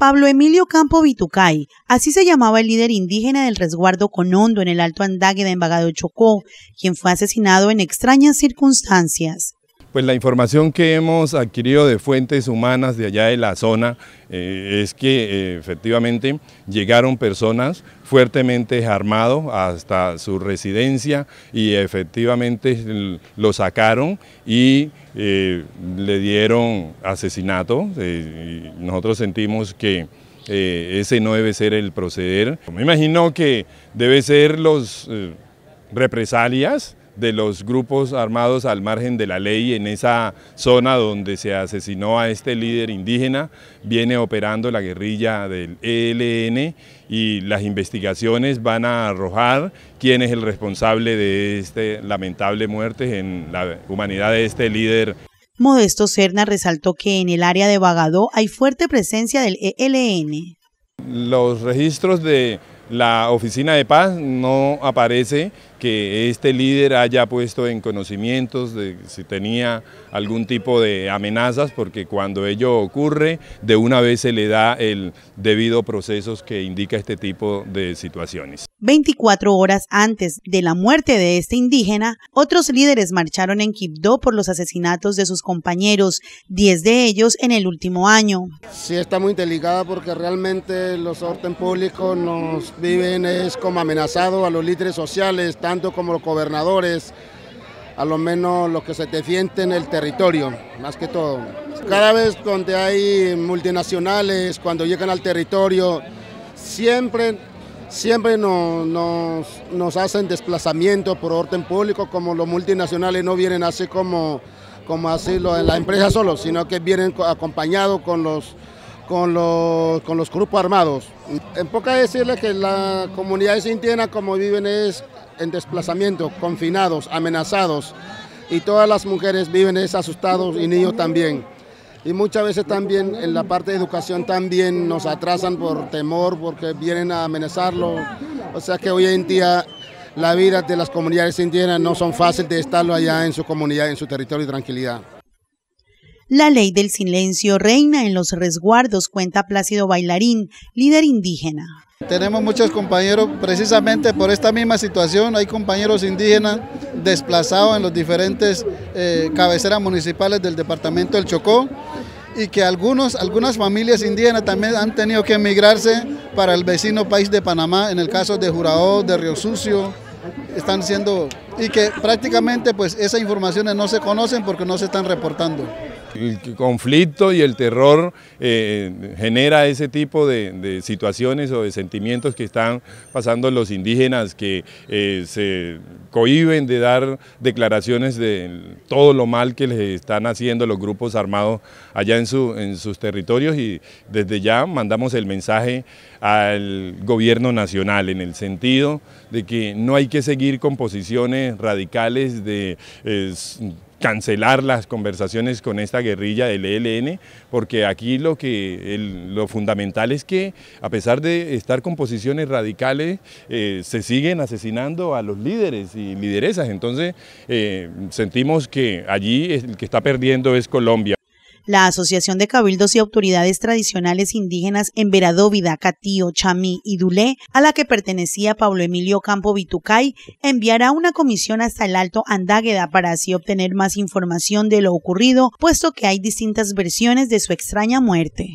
Pablo Emilio Campo Vitucay, así se llamaba el líder indígena del resguardo Conondo en el Alto Andague de Embagado Chocó, quien fue asesinado en extrañas circunstancias. Pues la información que hemos adquirido de fuentes humanas de allá de la zona eh, es que eh, efectivamente llegaron personas fuertemente armados hasta su residencia y efectivamente lo sacaron y eh, le dieron asesinato. nosotros sentimos que ese no debe ser el proceder. Me imagino que debe ser los represalias de los grupos armados al margen de la ley en esa zona donde se asesinó a este líder indígena, viene operando la guerrilla del ELN y las investigaciones van a arrojar quién es el responsable de esta lamentable muerte en la humanidad de este líder. Modesto Cerna resaltó que en el área de Bagadó hay fuerte presencia del ELN. Los registros de la Oficina de Paz no aparece que este líder haya puesto en conocimientos de si tenía algún tipo de amenazas, porque cuando ello ocurre, de una vez se le da el debido proceso que indica este tipo de situaciones. 24 horas antes de la muerte de este indígena, otros líderes marcharon en Quibdó por los asesinatos de sus compañeros, 10 de ellos en el último año. Sí, está muy delicada porque realmente los orden públicos nos viven es como amenazado a los líderes sociales, tanto como los gobernadores, a lo menos los que se defienden el territorio, más que todo. Cada vez donde hay multinacionales, cuando llegan al territorio, siempre siempre nos, hacen desplazamiento por orden público, como los multinacionales no vienen así como, como así en la empresa solo, sino que vienen acompañados con los, con los, grupos armados. En poca decirles que la comunidad indígena como viven es en desplazamiento, confinados, amenazados, y todas las mujeres viven es asustados y niños también y muchas veces también en la parte de educación también nos atrasan por temor, porque vienen a amenazarlo. O sea que hoy en día la vida de las comunidades indígenas no son fáciles de estarlo allá en su comunidad, en su territorio y tranquilidad. La ley del silencio reina en los resguardos, cuenta Plácido Bailarín, líder indígena. Tenemos muchos compañeros, precisamente por esta misma situación, hay compañeros indígenas desplazados en los diferentes eh, cabeceras municipales del departamento del Chocó y que algunos, algunas familias indígenas también han tenido que emigrarse para el vecino país de Panamá, en el caso de Jurao, de Río Sucio, están siendo, y que prácticamente pues esas informaciones no se conocen porque no se están reportando el conflicto y el terror eh, genera ese tipo de, situaciones o de sentimientos que están pasando los indígenas que eh, se cohiben de dar declaraciones de todo lo mal que les están haciendo los grupos armados allá en, su, en sus territorios y desde ya mandamos el mensaje al gobierno nacional en el sentido de que no hay que seguir con posiciones radicales de... Eh, cancelar las conversaciones con esta guerrilla del ELN, porque aquí lo, que, lo fundamental es que, a pesar de estar con posiciones radicales, eh, se siguen asesinando a los líderes y lideresas. Entonces, eh, sentimos que allí el que está perdiendo es Colombia la Asociación de Cabildos y Autoridades Tradicionales Indígenas en Veradóvida, Catío, Chamí y Dulé, a la que pertenecía Pablo Emilio Campo Vitucay, enviará una comisión hasta el Alto Andágueda para así obtener más información de lo ocurrido, puesto que hay distintas versiones de su extraña muerte.